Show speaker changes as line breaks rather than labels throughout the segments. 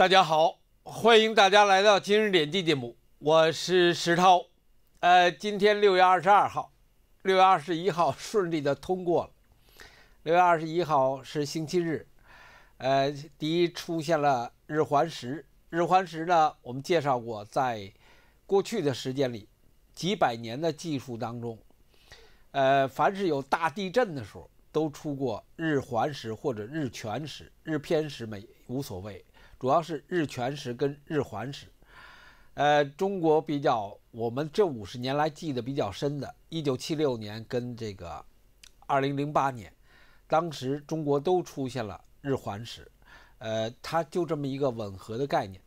大家好，欢迎大家来到今日点击节目，我是石涛。呃，今天六月二十二号，六月二十一号 顺利的通过了。六月二十一号是星期日，呃，第一出现了日环食。日环食呢，我们介绍过，在过去的时间里，几百年的技术当中，呃，凡是有大地震的时候，都出过日环食或者日全食、日偏食，没无所谓。主要是日全食跟日环食，呃，中国比较我们这五十年来记得比较深的，一九七六年跟这个二零零八年，当时中国都出现了日环食，呃，它就这么一个吻合的概念，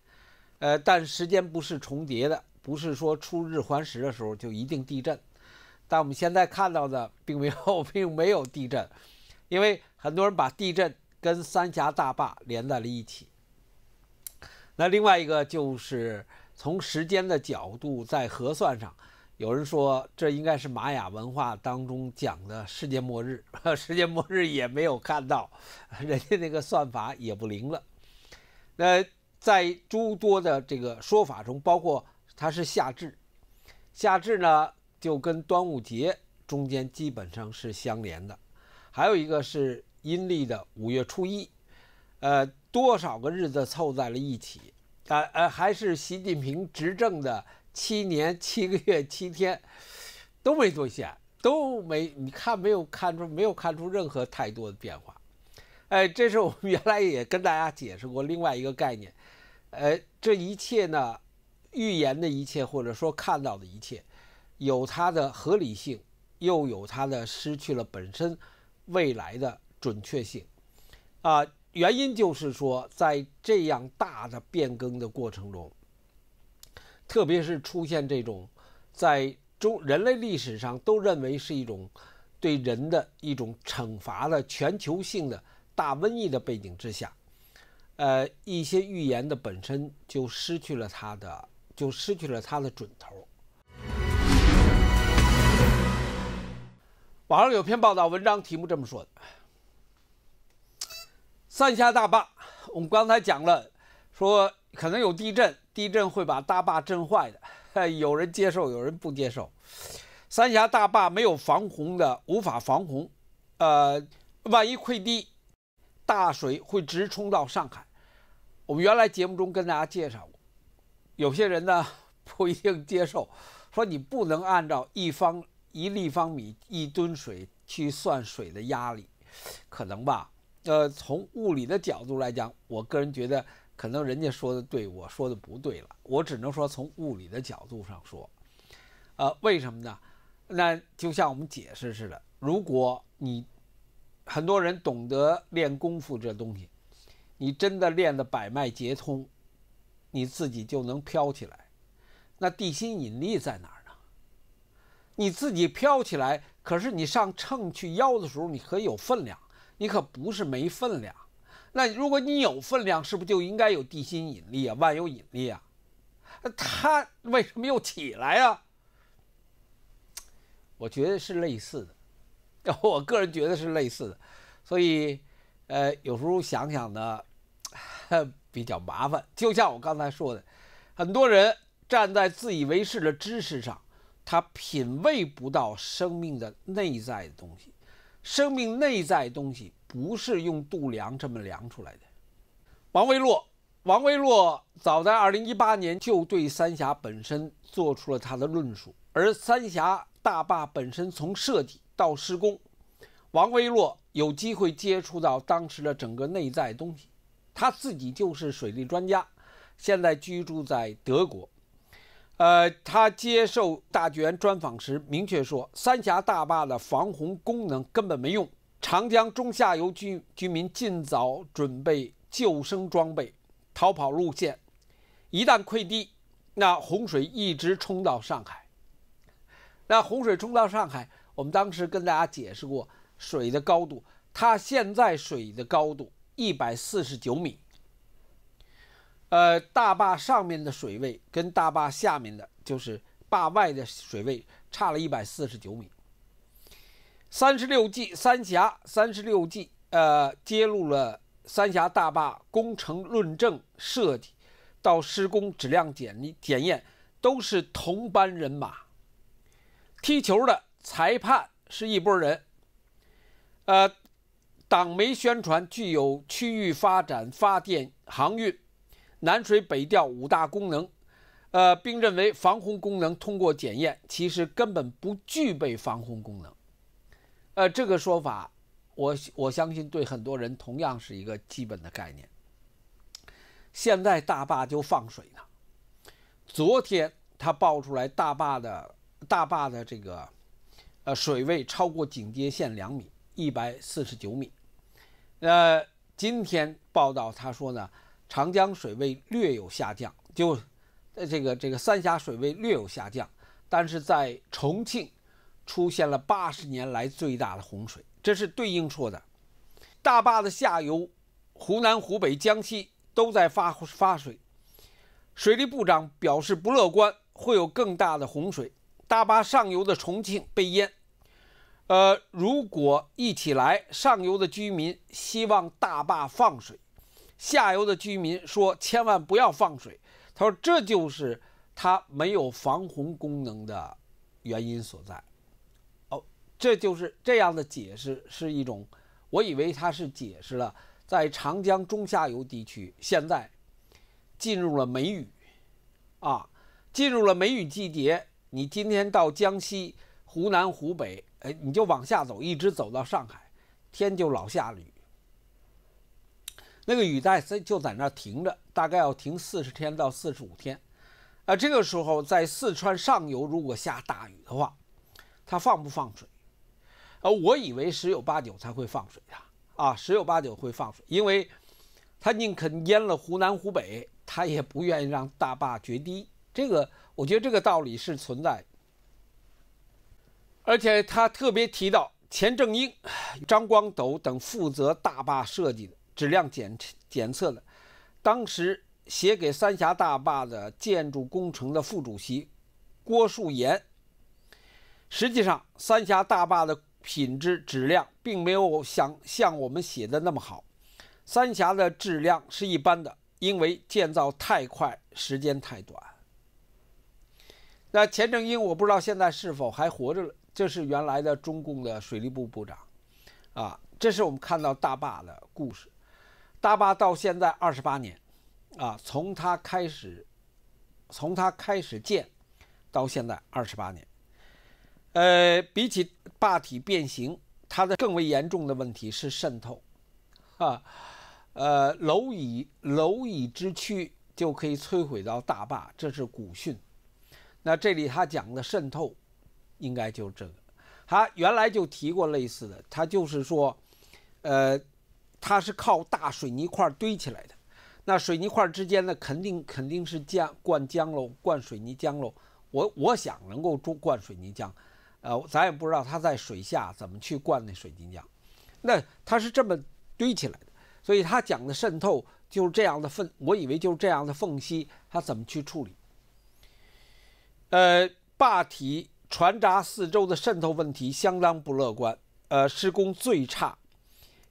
呃，但时间不是重叠的，不是说出日环食的时候就一定地震，但我们现在看到的并没有并没有地震，因为很多人把地震跟三峡大坝连在了一起。那另外一个就是从时间的角度在核算上，有人说这应该是玛雅文化当中讲的世界末日，世界末日也没有看到，人家那个算法也不灵了。那在诸多的这个说法中，包括它是夏至，夏至呢就跟端午节中间基本上是相连的，还有一个是阴历的五月初一。呃，多少个日子凑在了一起，啊呃，还是习近平执政的七年七个月七天，都没兑现，都没你看没有看出没有看出任何太多的变化，哎，这是我们原来也跟大家解释过另外一个概念，呃，这一切呢，预言的一切或者说看到的一切，有它的合理性，又有它的失去了本身未来的准确性，啊。原因就是说，在这样大的变更的过程中，特别是出现这种在中人类历史上都认为是一种对人的一种惩罚的全球性的大瘟疫的背景之下，呃，一些预言的本身就失去了它的，就失去了它的准头。网上有篇报道文章，题目这么说的。三峡大坝，我们刚才讲了，说可能有地震，地震会把大坝震坏的。有人接受，有人不接受。三峡大坝没有防洪的，无法防洪。呃，万一溃堤，大水会直冲到上海。我们原来节目中跟大家介绍过，有些人呢不一定接受，说你不能按照一方一立方米一吨水去算水的压力，可能吧。呃，从物理的角度来讲，我个人觉得可能人家说的对，我说的不对了。我只能说从物理的角度上说，呃，为什么呢？那就像我们解释似的，如果你很多人懂得练功夫这东西，你真的练的百脉皆通，你自己就能飘起来。那地心引力在哪儿呢？你自己飘起来，可是你上秤去腰的时候，你可有分量。你可不是没分量，那如果你有分量，是不是就应该有地心引力啊、万有引力啊？那他为什么又起来呀？我觉得是类似的，我个人觉得是类似的，所以，呃，有时候想想呢，比较麻烦。就像我刚才说的，很多人站在自以为是的知识上，他品味不到生命的内在的东西。生命内在东西不是用度量这么量出来的。王维洛，王维洛早在二零一八年就对三峡本身做出了他的论述，而三峡大坝本身从设计到施工，王维洛有机会接触到当时的整个内在东西。他自己就是水利专家，现在居住在德国。呃，他接受《大剧院专访时明确说，三峡大坝的防洪功能根本没用，长江中下游居居民尽早准备救生装备、逃跑路线。一旦溃堤，那洪水一直冲到上海。那洪水冲到上海，我们当时跟大家解释过水的高度，它现在水的高度一百四十九米。呃，大坝上面的水位跟大坝下面的，就是坝外的水位差了149米。三十六计，三峡三十六计，呃，揭露了三峡大坝工程论证、设计到施工质量检检验都是同班人马，踢球的裁判是一拨人。呃，党媒宣传具有区域发展、发电、航运。南水北调五大功能，呃，并认为防洪功能通过检验，其实根本不具备防洪功能。呃，这个说法，我我相信对很多人同样是一个基本的概念。现在大坝就放水呢。昨天他报出来大坝的大坝的这个，呃，水位超过警戒线两米，一百四十九米。呃，今天报道他说呢。长江水位略有下降，就呃这个这个三峡水位略有下降，但是在重庆出现了八十年来最大的洪水，这是对应说的。大坝的下游，湖南、湖北、江西都在发发水。水利部长表示不乐观，会有更大的洪水。大坝上游的重庆被淹，呃，如果一起来，上游的居民希望大坝放水。下游的居民说：“千万不要放水。”他说：“这就是它没有防洪功能的原因所在。”哦，这就是这样的解释，是一种我以为它是解释了，在长江中下游地区，现在进入了梅雨啊，进入了梅雨季节。你今天到江西、湖南、湖北，哎，你就往下走，一直走到上海，天就老下雨。那个雨带在就在那停着，大概要停四十天到四十五天，啊，这个时候在四川上游如果下大雨的话，他放不放水？啊，我以为十有八九才会放水啊，啊，十有八九会放水，因为他宁肯淹了湖南湖北，他也不愿意让大坝决堤。这个我觉得这个道理是存在。而且他特别提到钱正英、张光斗等负责大坝设计的。质量检检测的，当时写给三峡大坝的建筑工程的副主席郭树言。实际上，三峡大坝的品质质量并没有想像我们写的那么好。三峡的质量是一般的，因为建造太快，时间太短。那钱正英，我不知道现在是否还活着了。这是原来的中共的水利部部长，啊，这是我们看到大坝的故事。大坝到现在二十八年，啊，从它开始，从它开始建，到现在二十八年，呃，比起坝体变形，它的更为严重的问题是渗透，哈，呃，蝼蚁蝼蚁之躯就可以摧毁到大坝，这是古训。那这里他讲的渗透，应该就这个，他原来就提过类似的，他就是说，呃。它是靠大水泥块堆起来的，那水泥块之间呢，肯定肯定是浆灌浆喽，灌水泥浆喽。我我想能够中灌水泥浆，呃，咱也不知道它在水下怎么去灌那水泥浆。那它是这么堆起来的，所以它讲的渗透就是这样的缝，我以为就是这样的缝隙，它怎么去处理？呃，坝体船闸四周的渗透问题相当不乐观，呃，施工最差。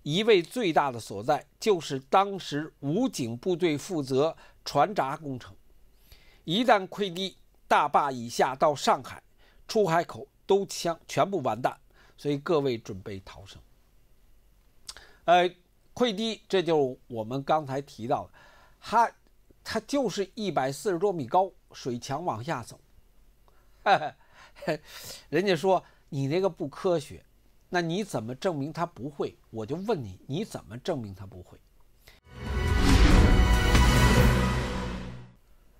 一位最大的所在就是当时武警部队负责船闸工程，一旦溃堤，大坝以下到上海出海口都枪全部完蛋，所以各位准备逃生。呃，溃堤，这就是我们刚才提到的，它它就是一百四十多米高水墙往下走，哎，人家说你那个不科学。那你怎么证明他不会？我就问你，你怎么证明他不会？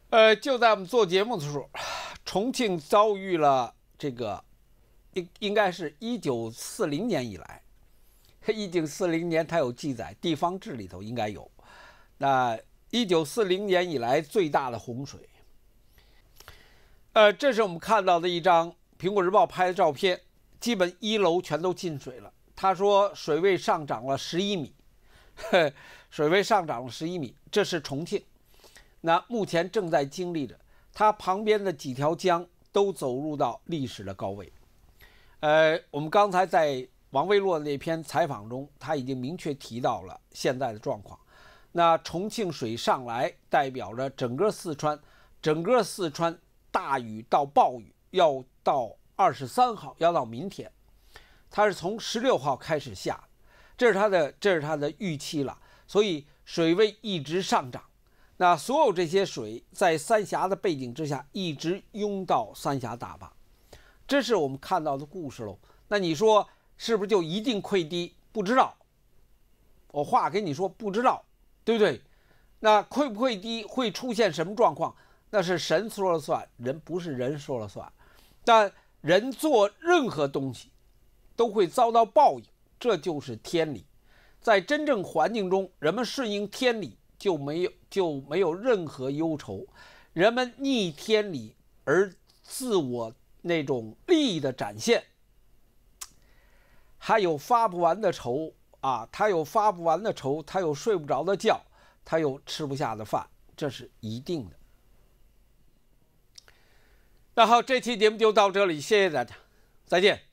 呃，就在我们做节目的时候，重庆遭遇了这个，应应该是一九四零年以来，一九四零年它有记载，地方志里头应该有，那一九四零年以来最大的洪水。呃，这是我们看到的一张苹果日报拍的照片。基本一楼全都进水了。他说水位上涨了十一米，水位上涨了十一米。这是重庆，那目前正在经历着，他旁边的几条江都走入到历史的高位。呃，我们刚才在王卫洛那篇采访中，他已经明确提到了现在的状况。那重庆水上来，代表着整个四川，整个四川大雨到暴雨要到。二十三号要到明天，它是从十六号开始下，这是它的这是它的预期了，所以水位一直上涨。那所有这些水在三峡的背景之下，一直涌到三峡大坝，这是我们看到的故事喽。那你说是不是就一定溃堤？不知道，我话给你说，不知道，对不对？那溃不溃堤，会出现什么状况？那是神说了算，人不是人说了算，但。人做任何东西，都会遭到报应，这就是天理。在真正环境中，人们顺应天理就没有就没有任何忧愁；人们逆天理而自我那种利益的展现，他有发不完的愁啊，他有发不完的愁，他有睡不着的觉，他有吃不下的饭，这是一定的。好，这期节目就到这里，谢谢大家，再见。